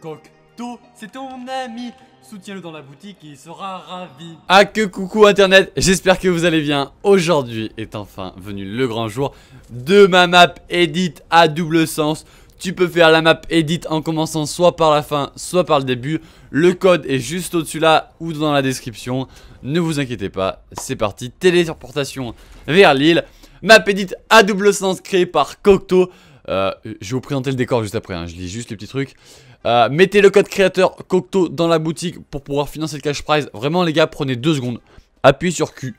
Cocteau, c'est ton ami. Soutiens-le dans la boutique et il sera ravi. Ah que coucou internet, j'espère que vous allez bien. Aujourd'hui est enfin venu le grand jour de ma map edit à double sens. Tu peux faire la map edit en commençant soit par la fin, soit par le début. Le code est juste au-dessus là ou dans la description. Ne vous inquiétez pas, c'est parti. Téléportation vers l'île. Map edit à double sens créée par Cocteau. Euh, je vais vous présenter le décor juste après, hein. je lis juste les petits trucs. Euh, mettez le code créateur Cocteau dans la boutique pour pouvoir financer le cash prize. Vraiment les gars, prenez deux secondes. Appuyez sur Q.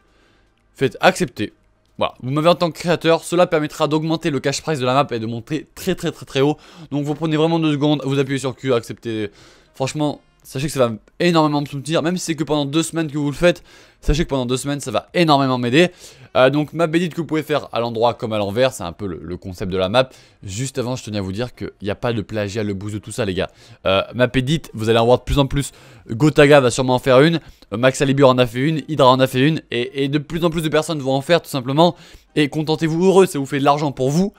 Faites accepter. Voilà, vous m'avez en tant que créateur, cela permettra d'augmenter le cash prize de la map et de monter très très très très haut. Donc vous prenez vraiment deux secondes, vous appuyez sur Q, acceptez. Franchement, Sachez que ça va énormément me soutenir, même si c'est que pendant deux semaines que vous le faites, sachez que pendant deux semaines, ça va énormément m'aider. Euh, donc ma bédite que vous pouvez faire à l'endroit comme à l'envers, c'est un peu le, concept de la map. Juste avant, je tenais à vous dire qu'il n'y a pas de plagiat, le boost de tout ça, les gars. Euh, ma vous allez en voir de plus en plus. Gotaga va sûrement en faire une, Max Alibur en a fait une, Hydra en a fait une, et, et de plus en plus de personnes vont en faire tout simplement. Et contentez-vous heureux, ça vous fait de l'argent pour vous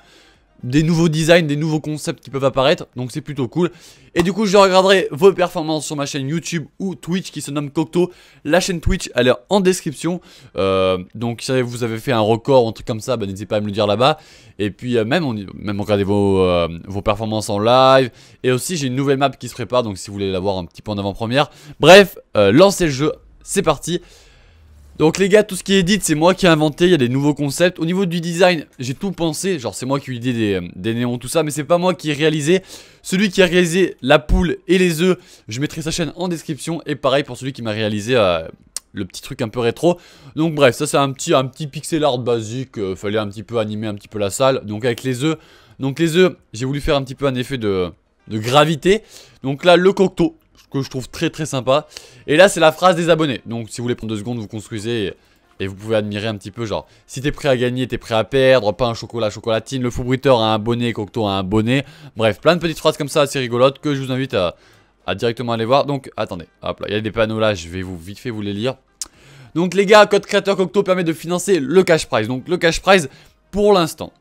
des nouveaux designs, des nouveaux concepts qui peuvent apparaître, donc c'est plutôt cool. Et du coup, je regarderai vos performances sur ma chaîne YouTube ou Twitch qui se nomme Cocteau. La chaîne Twitch, elle est en description. Euh, donc, si vous avez fait un record ou un truc comme ça, bah, n'hésitez pas à me le dire là-bas. Et puis, euh, même, on, même regardez vos, euh, vos performances en live. Et aussi, j'ai une nouvelle map qui se prépare, donc si vous voulez la voir un petit peu en avant-première. Bref, lancez le jeu, c'est parti. Donc les gars, tout ce qui est dit, c'est moi qui ai inventé, il y a des nouveaux concepts. Au niveau du design, j'ai tout pensé, genre c'est moi qui ai eu l'idée des, euh, néons, tout ça, mais c'est pas moi qui ai réalisé. Celui qui a réalisé la poule et les œufs, je mettrai sa chaîne en description. Et pareil pour celui qui m'a réalisé euh, le petit truc un peu rétro. Donc bref, ça c'est un petit, un petit pixel art basique, euh, fallait un petit peu animer un petit peu la salle. Donc avec les œufs, donc les œufs, j'ai voulu faire un petit peu un effet de, de gravité. Donc là, le cocteau, que je trouve très très sympa. Et là, c'est la phrase des abonnés. Donc, si vous voulez prendre deux secondes, vous construisez et, vous pouvez admirer un petit peu, genre, si t'es prêt à gagner, t'es prêt à perdre, Pas un chocolat, chocolatine, le fou a un bonnet, Cocteau a un bonnet. Bref, plein de petites phrases comme ça assez rigolotes que je vous invite à, directement aller voir. Donc, attendez, hop là, il y a des panneaux là, je vais vous vite fait vous les lire. Donc les gars, code créateur Cocteau permet de financer le cash prize. Donc le cash prize, pour l'instant,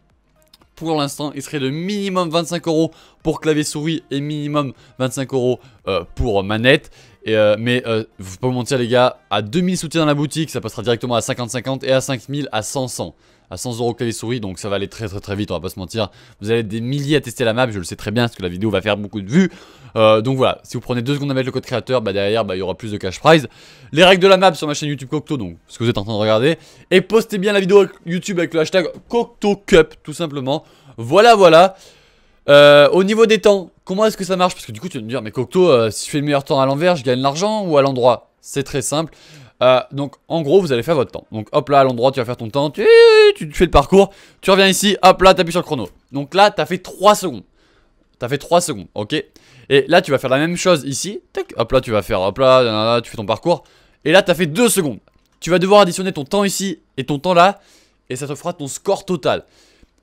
pour l'instant, il serait de minimum 25 euros pour clavier souris et minimum 25 euros euh, pour manette. Et euh, mais euh, vous pouvez mentir les gars, à 2000 soutiens dans la boutique, ça passera directement à 50-50 et à 5000 à 100-100 à 100 euros souris, donc ça va aller très très très vite, on va pas se mentir. Vous allez des milliers à tester la map, je le sais très bien, parce que la vidéo va faire beaucoup de vues. Euh, donc voilà, si vous prenez deux secondes à mettre le code créateur, bah derrière, bah, il y aura plus de cash prize. Les règles de la map sur ma chaîne YouTube Cocteau, donc ce que vous êtes en train de regarder. Et postez bien la vidéo YouTube avec le hashtag Cocteau Cup, tout simplement. Voilà, voilà. Euh, au niveau des temps, comment est-ce que ça marche Parce que du coup, tu vas me dire, mais Cocteau, euh, si je fais le meilleur temps à l'envers, je gagne l'argent ou à l'endroit C'est très simple. Euh, donc en gros vous allez faire votre temps Donc hop là à l'endroit tu vas faire ton temps tu, tu fais le parcours Tu reviens ici hop là t'appuies sur le chrono Donc là t'as fait 3 secondes T'as fait 3 secondes ok Et là tu vas faire la même chose ici Tac, Hop là tu vas faire hop là, tu fais ton parcours Et là t'as fait 2 secondes Tu vas devoir additionner ton temps ici et ton temps là Et ça te fera ton score total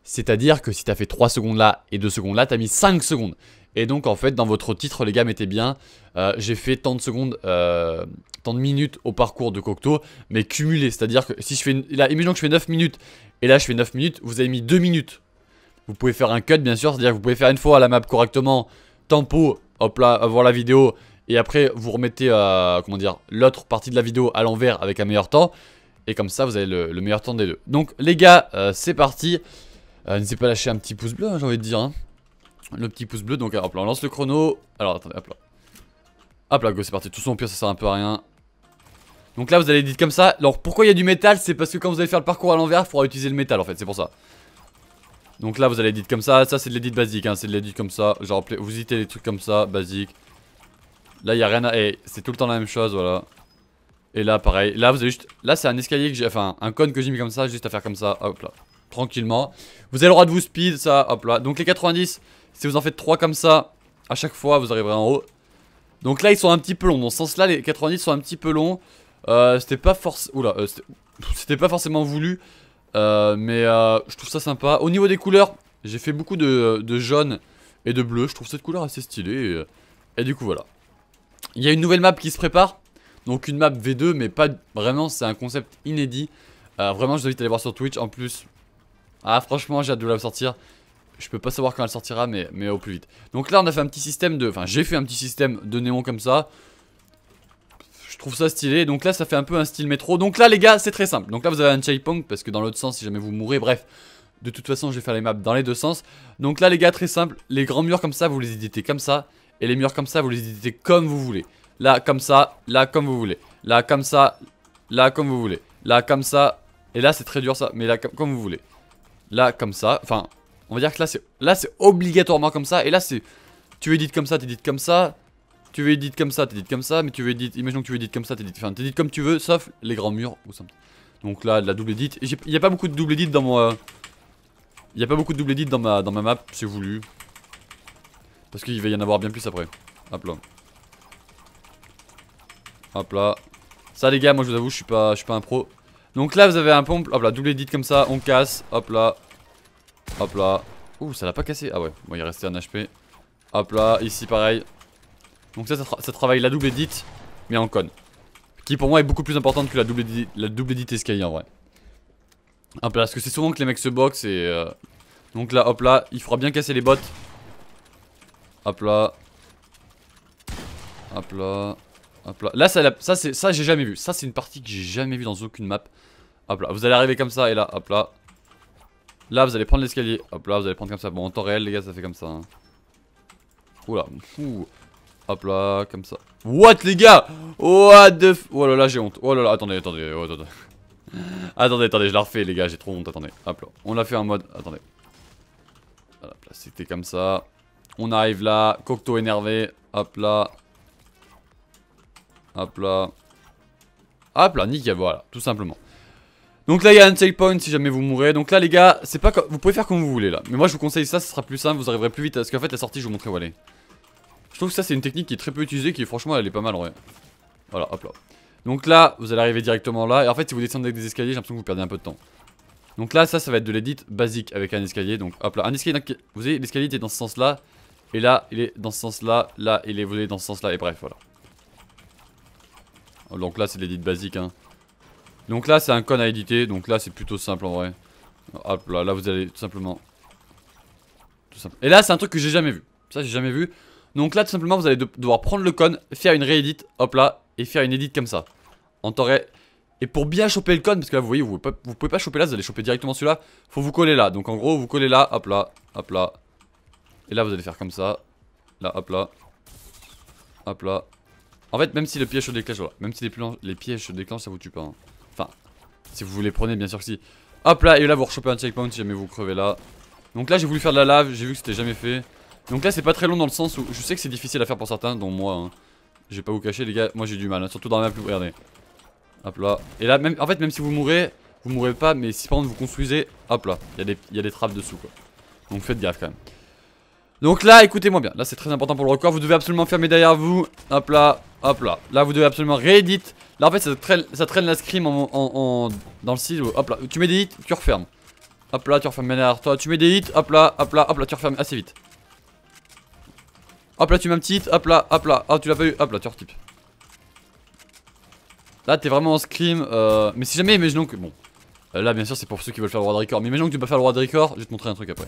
C'est à dire que si t'as fait 3 secondes là et 2 secondes là T'as mis 5 secondes et donc en fait dans votre titre les gars mettez bien euh, j'ai fait tant de secondes, euh, tant de minutes au parcours de Cocteau mais cumulé c'est à dire que si je fais, une... là imaginons que je fais 9 minutes et là je fais 9 minutes vous avez mis 2 minutes. Vous pouvez faire un cut bien sûr c'est à dire que vous pouvez faire une fois à la map correctement tempo hop là euh, voir la vidéo et après vous remettez comment dire l'autre partie de la vidéo à l'envers avec un meilleur temps et comme ça vous avez le, meilleur temps des deux. Donc les gars c'est parti. N'hésitez pas à lâcher un petit pouce bleu hein, j'ai envie de dire hein. Le petit pouce bleu, donc hop là on lance le chrono. Alors attendez, hop là. Hop là, go, c'est parti. Tout son pire, ça sert un peu à rien. Donc là, vous allez dites comme ça. Alors pourquoi il y a du métal C'est parce que quand vous allez faire le parcours à l'envers, il faudra utiliser le métal en fait, c'est pour ça. Donc là, vous allez dites comme ça. Ça, c'est de l'édit basique, hein. c'est de l'édit comme ça. Genre, vous éditez des trucs comme ça, basique. Là, il y a rien à. Hey, eh, c'est tout le temps la même chose, voilà. Et là, pareil. Là, vous avez juste. Là, c'est un escalier que j'ai. Enfin, un cône que j'ai mis comme ça, juste à faire comme ça. Hop là tranquillement. Vous avez le droit de vous speed, ça, hop là. Donc les 90, si vous en faites 3 comme ça, à chaque fois, vous arriverez en haut. Donc là, ils sont un petit peu longs. Dans ce sens-là, les 90 sont un petit peu longs. Euh, c'était pas forcément... Euh, c'était pas forcément voulu. Euh, mais je trouve ça sympa. Au niveau des couleurs, j'ai fait beaucoup de, jaune et de bleu. Je trouve cette couleur assez stylée. Et, du coup, voilà. Il y a une nouvelle map qui se prépare. Donc une map V2, mais pas vraiment, c'est un concept inédit. vraiment, je vous invite à aller voir sur Twitch. En plus, ah franchement j'ai hâte de la sortir je peux pas savoir quand elle sortira, mais, mais au plus vite. Donc là, on a fait un petit système de... Enfin, j'ai fait un petit système de néon comme ça. Je trouve ça stylé. Donc là, ça fait un peu un style métro. Donc là, les gars, c'est très simple. Donc là, vous avez un checkpoint, parce que dans l'autre sens, si jamais vous mourrez, bref... De toute façon, je vais faire les maps dans les deux sens. Donc là, les gars, très simple. Les grands murs comme ça, vous les éditez comme ça. Et les murs comme ça, vous les éditez comme vous voulez. Là, comme ça. Là, comme vous voulez. Là, comme ça. Là, comme vous voulez. Là, comme ça. Et là, c'est très dur, ça. Mais là, comme vous voulez. Là, comme ça. Enfin, on va dire que là, c'est là c'est obligatoirement comme ça. Et là, c'est... Tu édites comme ça, tu édites comme ça. Tu veux comme ça, tu édites comme ça. Mais tu veux édite Imaginons que tu veux comme ça, tu Enfin, comme tu veux, sauf les grands murs ou Donc là, la double edit. Il n'y a pas beaucoup de double edit dans mon... Euh, il a pas beaucoup de double edit dans ma, dans ma map, c'est voulu. Parce qu'il va y en avoir bien plus après. Hop là. Hop là. Ça les gars, moi je vous avoue, je suis pas, je suis pas un pro. Donc là, vous avez un pompe. Hop là, double edit comme ça, on casse. Hop là. Hop là. Ouh, ça l'a pas cassé. Ah ouais, bon, il restait un HP. Hop là, ici pareil. Donc ça, ça, travaille la double edit, mais en conne Qui pour moi est beaucoup plus importante que la double edit, la double en vrai. Hop là, parce que c'est souvent que les mecs se boxent et... Euh, donc là, hop là, il faudra bien casser les bottes. Hop là. Hop là. Hop là. Là, ça, ça j'ai jamais vu. Ça, c'est une partie que j'ai jamais vu dans aucune map. Hop là. Vous allez arriver comme ça et là, hop là. Là, vous allez prendre l'escalier. Hop là, vous allez prendre comme ça. Bon, en temps réel, les gars, ça fait comme ça. Hein. Oula. Hop là, comme ça. What, les gars What the f... Oh là là, j'ai honte. Oh là là, attendez, attendez. Oh, attendez. attendez, attendez, je la refais, les gars. J'ai trop honte. Attendez. Hop là. On l'a fait en mode. Attendez. Voilà, c'était comme ça. On arrive là. Cocteau énervé. Hop là. Hop là. Hop là, nickel, voilà, tout simplement. Donc là, il y a un checkpoint si jamais vous mourrez. Donc là, les gars, c'est pas vous pouvez faire comme vous voulez là. Mais moi, je vous conseille ça, ce sera plus simple, vous arriverez plus vite. Parce qu'en fait, la sortie, je vous montrerai où elle est. Je trouve que ça, c'est une technique qui est très peu utilisée, qui franchement, elle est pas mal en vrai. Voilà, hop là. Donc là, vous allez arriver directement là. Et en fait, si vous descendez avec des escaliers, j'ai l'impression que vous perdez un peu de temps. Donc là, ça, ça va être de l'édit basique avec un escalier. Donc hop là, un escalier, vous voyez, l'escalier était dans ce sens là. Et là, il est dans ce sens là. Là, il est, vous dans ce sens là. Et bref, voilà. Donc là, c'est l'édit basique. Hein. Donc là, c'est un con à éditer. Donc là, c'est plutôt simple en vrai. Hop là, là, vous allez tout simplement. Tout Et là, c'est un truc que j'ai jamais vu. Ça, j'ai jamais vu. Donc là, tout simplement, vous allez devoir prendre le con, faire une réédite, hop là, et faire une édite comme ça. En temps Et pour bien choper le con, parce que là, vous voyez, vous vous pouvez pas choper là, vous allez choper directement celui-là. Faut vous coller là. Donc en gros, vous collez là, hop là, hop là. Et là, vous allez faire comme ça. Là, hop là. Hop là. En fait, même si le piège se déclenche, Même si les, les pièges se déclenchent, ça vous tue pas. Hein. Enfin, si vous les prenez, bien sûr que si. Hop là, et là, vous rechopez un checkpoint si jamais vous crevez là. Donc là, j'ai voulu faire de la lave, j'ai vu que c'était jamais fait. Donc là, c'est pas très long dans le sens où je sais que c'est difficile à faire pour certains, dont moi. Hein. J'ai pas vous cacher, les gars, moi j'ai du mal, hein. surtout dans la map. Regardez. Hop là. Et là, même, en fait, même si vous mourrez, vous mourrez pas, mais si par contre vous construisez, hop là, il y, a des trappes dessous quoi. Donc faites gaffe quand même. Donc là, écoutez-moi bien, là c'est très important pour le record, vous devez absolument fermer derrière vous, hop là, hop là, là vous devez absolument réédit, là en fait ça traîne, la scrim en, dans le silo, hop là, tu mets des hits, tu refermes, hop là, tu refermes derrière toi, tu mets des hits, hop là, hop là, hop là, tu refermes assez vite. Hop là, tu mets un petit hit, hop là, hop là, oh, tu l'as pas eu, hop là, tu retypes. Là t'es vraiment en scrim, euh, mais si jamais, imaginons que, bon, euh, là bien sûr c'est pour ceux qui veulent faire le roi de record, mais imagine que tu peux faire le roi de record, je vais te montrer un truc après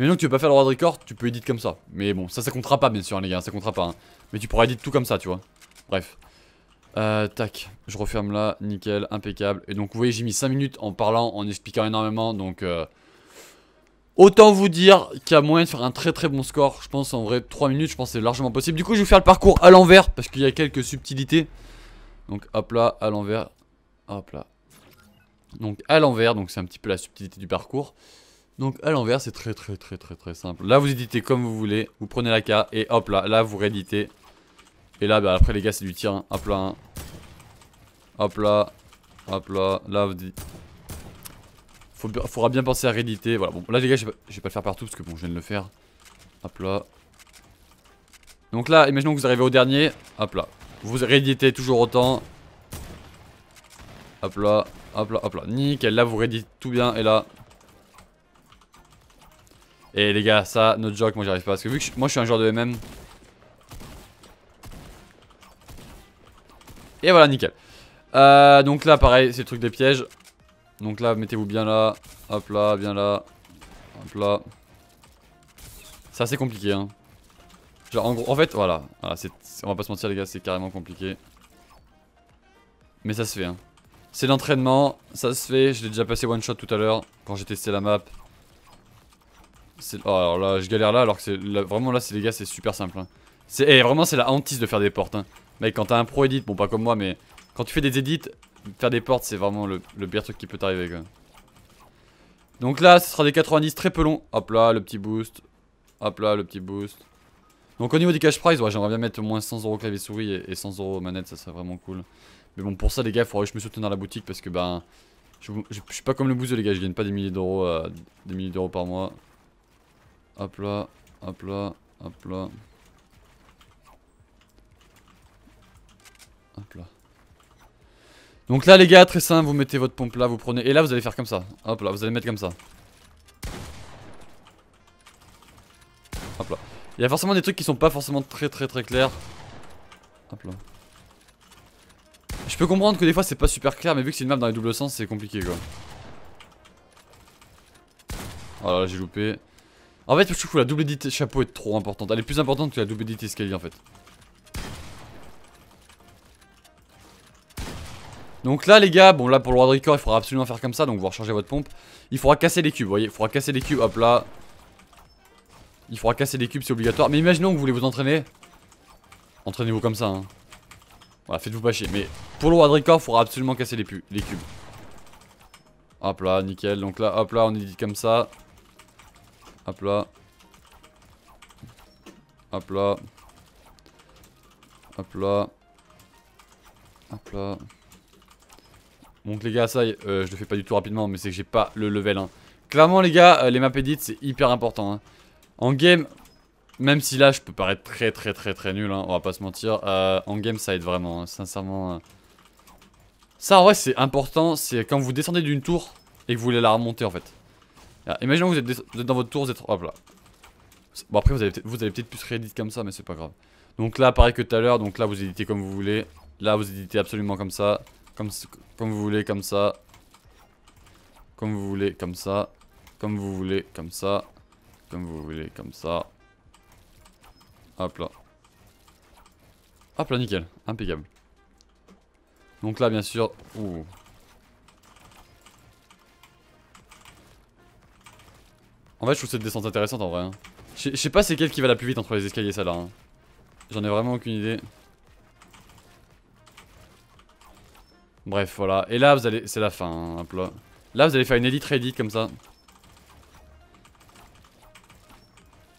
maintenant que tu veux pas faire le roi de record, tu peux éditer comme ça. Mais bon, ça, ça comptera pas, bien sûr, les gars, ça comptera pas. Hein. Mais tu pourras éditer tout comme ça, tu vois. Bref. Euh, tac, je referme là, nickel, impeccable. Et donc, vous voyez, j'ai mis 5 minutes en parlant, en expliquant énormément, donc... Euh, autant vous dire qu'il y a moyen de faire un très très bon score, je pense en vrai 3 minutes, je pense c'est largement possible. Du coup, je vais faire le parcours à l'envers, parce qu'il y a quelques subtilités. Donc, hop là, à l'envers, hop là. Donc, à l'envers, donc c'est un petit peu la subtilité du parcours. Donc à l'envers, c'est très très très très très simple. Là, vous éditez comme vous voulez. Vous prenez la K et hop là, là vous rééditez. Et là, bah, après les gars, c'est du tir. Hein. Hop là. Hein. Hop là. Hop là. Là, vous dites... Faut, faudra bien penser à rééditer. Voilà, bon, là les gars, je vais pas le faire partout parce que bon, je viens de le faire. Hop là. Donc là, imaginons que vous arrivez au dernier. Hop là. Vous rééditez toujours autant. Hop là, hop là, hop là. Nickel, là vous rééditez tout bien. Et là, et les gars, ça, notre joke, moi j'arrive pas. Parce que vu que moi je suis un joueur de MM. Et voilà, nickel. Euh, donc là, pareil, c'est le truc des pièges. Donc là, mettez-vous bien là. Hop là, bien là. Hop là. C'est assez compliqué, hein. Genre, en gros, en fait, voilà. voilà on va pas se mentir, les gars, c'est carrément compliqué. Mais ça se fait, hein. C'est l'entraînement, ça se fait. Je l'ai déjà passé one shot tout à l'heure quand j'ai testé la map. Oh, alors là, je galère là, alors que c'est vraiment là, c'est les gars, c'est super simple. Hein. C'est eh, vraiment, c'est la hantise de faire des portes. Hein. Mec, quand t'as un pro edit, bon, pas comme moi, mais quand tu fais des edits, faire des portes, c'est vraiment le, pire truc qui peut t'arriver. Donc là, ce sera des 90 très peu longs. Hop là, le petit boost. Hop là, le petit boost. Donc au niveau des cash prize, ouais, j'aimerais bien mettre au moins 100 euros clavier souris et, 100€ 100 euros manette, ça serait vraiment cool. Mais bon, pour ça, les gars, il faudrait que je me soutienne dans la boutique parce que ben, je, suis pas comme le bouseux les gars, je gagne pas des milliers d'euros, euh, des milliers d'euros par mois. Hop là, hop là, hop là. Hop là. Donc là les gars, très simple, vous mettez votre pompe là, vous prenez... Et là vous allez faire comme ça. Hop là, vous allez mettre comme ça. Hop là. Il y a forcément des trucs qui sont pas forcément très très très clairs. Hop là. Je peux comprendre que des fois c'est pas super clair, mais vu que c'est une map dans les doubles sens, c'est compliqué quoi. Oh là là, j'ai loupé. En fait, je trouve que la double dité chapeau est trop importante. Elle est plus importante que la double édite escalier en fait. Donc là les gars, bon là pour le roi de record il faudra absolument faire comme ça donc vous rechargez votre pompe Il faudra casser les cubes, vous voyez, il faudra casser les cubes, hop là Il faudra casser les cubes c'est obligatoire, mais imaginons que vous voulez vous entraîner Entraînez-vous comme ça hein. Voilà faites-vous pas chier, mais pour le roi de record il faudra absolument casser les, les cubes Hop là, nickel, donc là hop là on dit comme ça Hop là. Hop là. Hop là. Hop là. Donc les gars, ça euh, je le fais pas du tout rapidement, mais c'est que j'ai pas le level 1. Hein. Clairement les gars, euh, les maps edit c'est hyper important. Hein. En game, même si là je peux paraître très très très très nul, hein, on va pas se mentir, euh, en game ça aide vraiment, sincèrement. Ça en vrai c'est important, c'est quand vous descendez d'une tour et que vous voulez la remonter en fait. Ah, imaginons que vous êtes, dans votre tour, vous êtes... Hop là. Bon après vous avez peut-être plus rééditer comme ça mais c'est pas grave. Donc là pareil que tout à l'heure, donc là vous éditez comme vous voulez. Là vous éditez absolument comme ça. Comme, comme vous voulez, comme ça. Comme vous voulez, comme ça. Comme vous voulez, comme ça. Comme vous voulez, comme ça. Hop là. Hop là, nickel. Impeccable. Donc là, bien sûr... Ouh. En fait, je trouve cette descente intéressante en vrai. Hein. Je sais pas c'est quelle qui va la plus vite entre les escaliers, celle-là. Hein. J'en ai vraiment aucune idée. Bref, voilà. Et là, vous allez... C'est la fin, hop hein, là. Là, vous allez faire une élite ready comme ça.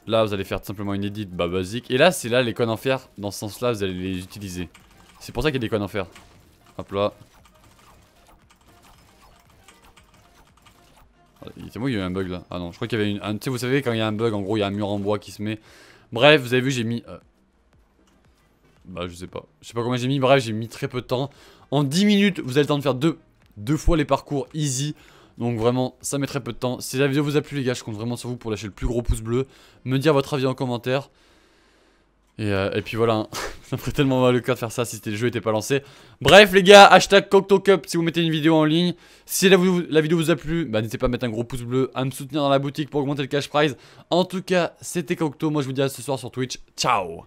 Là, vous allez faire tout simplement une edit bah, basique. Et là, c'est là les cônes en fer. Dans ce sens-là, vous allez les utiliser. C'est pour ça qu'il y a des codes en fer. Hop là. C'est moi qui ai eu un bug là. Ah non, je crois qu'il y avait une. Un, tu vous savez, quand il y a un bug, en gros, il y a un mur en bois qui se met. Bref, vous avez vu, j'ai mis. Euh, bah, je sais pas. Je sais pas combien j'ai mis. Bref, j'ai mis très peu de temps. En 10 minutes, vous avez le temps de faire deux, deux fois les parcours easy. Donc vraiment, ça met très peu de temps. Si la vidéo vous a plu, les gars, je compte vraiment sur vous pour lâcher le plus gros pouce bleu. Me dire votre avis en commentaire. Et, euh, et puis voilà. Hein. Ça ferait tellement mal le cœur de faire ça si le jeu n'était pas lancé. Bref les gars, hashtag Cup si vous mettez une vidéo en ligne. Si la, vidéo vous a plu, bah, n'hésitez pas à mettre un gros pouce bleu, à me soutenir dans la boutique pour augmenter le cash prize. En tout cas, c'était Cocteau, moi je vous dis à ce soir sur Twitch. Ciao